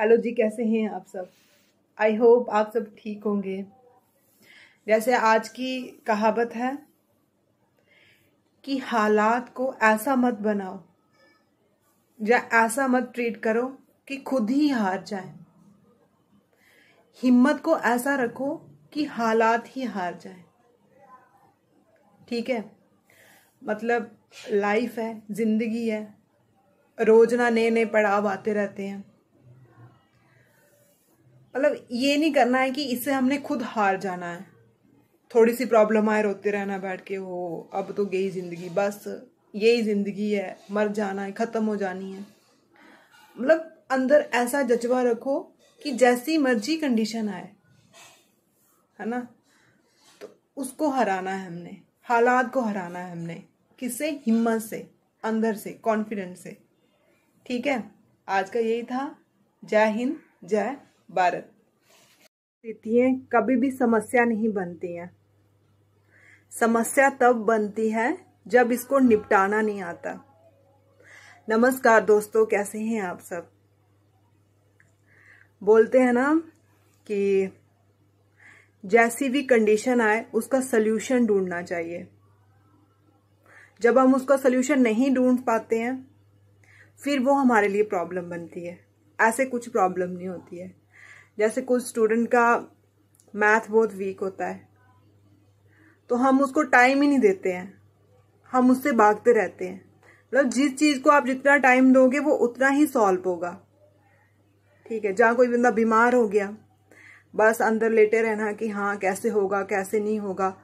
hello जी कैसे हैं आप सब आई होप आप सब ठीक होंगे जैसे आज की कहावत है कि हालात को ऐसा मत बनाओ या ऐसा मत ट्रीट करो कि खुद ही हार जाए हिम्मत को ऐसा रखो कि हालात ही हार जाए ठीक है मतलब लाइफ है ज़िंदगी है रोजना नए नए पड़ाव आते रहते हैं मतलब ये नहीं करना है कि इससे हमने खुद हार जाना है थोड़ी सी प्रॉब्लम आए रोते रहना बैठ के हो अब तो गई जिंदगी बस यही जिंदगी है मर जाना है ख़त्म हो जानी है मतलब अंदर ऐसा जज्बा रखो कि जैसी मर्जी कंडीशन आए है ना तो उसको हराना है हमने हालात को हराना है हमने किससे हिम्मत से अंदर से कॉन्फिडेंस से ठीक है आज का यही था जय हिंद जय बारह स्थितियां कभी भी समस्या नहीं बनती हैं समस्या तब बनती है जब इसको निपटाना नहीं आता नमस्कार दोस्तों कैसे हैं आप सब बोलते हैं ना कि जैसी भी कंडीशन आए उसका सल्यूशन ढूंढना चाहिए जब हम उसका सल्यूशन नहीं ढूंढ पाते हैं फिर वो हमारे लिए प्रॉब्लम बनती है ऐसे कुछ प्रॉब्लम नहीं होती है जैसे कुछ स्टूडेंट का मैथ बहुत वीक होता है तो हम उसको टाइम ही नहीं देते हैं हम उससे भागते रहते हैं मतलब जिस चीज़ को आप जितना टाइम दोगे वो उतना ही सॉल्व होगा ठीक है जहाँ कोई बंदा बीमार हो गया बस अंदर लेटे रहना कि हाँ कैसे होगा कैसे नहीं होगा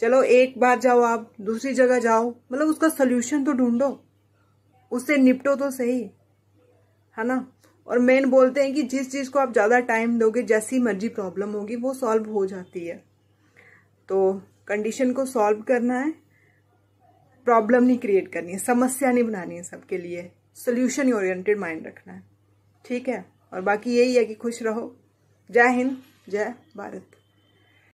चलो एक बार जाओ आप दूसरी जगह जाओ मतलब उसका सोल्यूशन तो ढूंढो उससे निपटो तो सही है ना और मेन बोलते हैं कि जिस चीज़ को आप ज़्यादा टाइम दोगे जैसी मर्जी प्रॉब्लम होगी वो सॉल्व हो जाती है तो कंडीशन को सॉल्व करना है प्रॉब्लम नहीं क्रिएट करनी है समस्या नहीं बनानी है सबके लिए सोल्यूशन ओरिएंटेड माइंड रखना है ठीक है और बाकी यही है कि खुश रहो जय हिंद जय भारत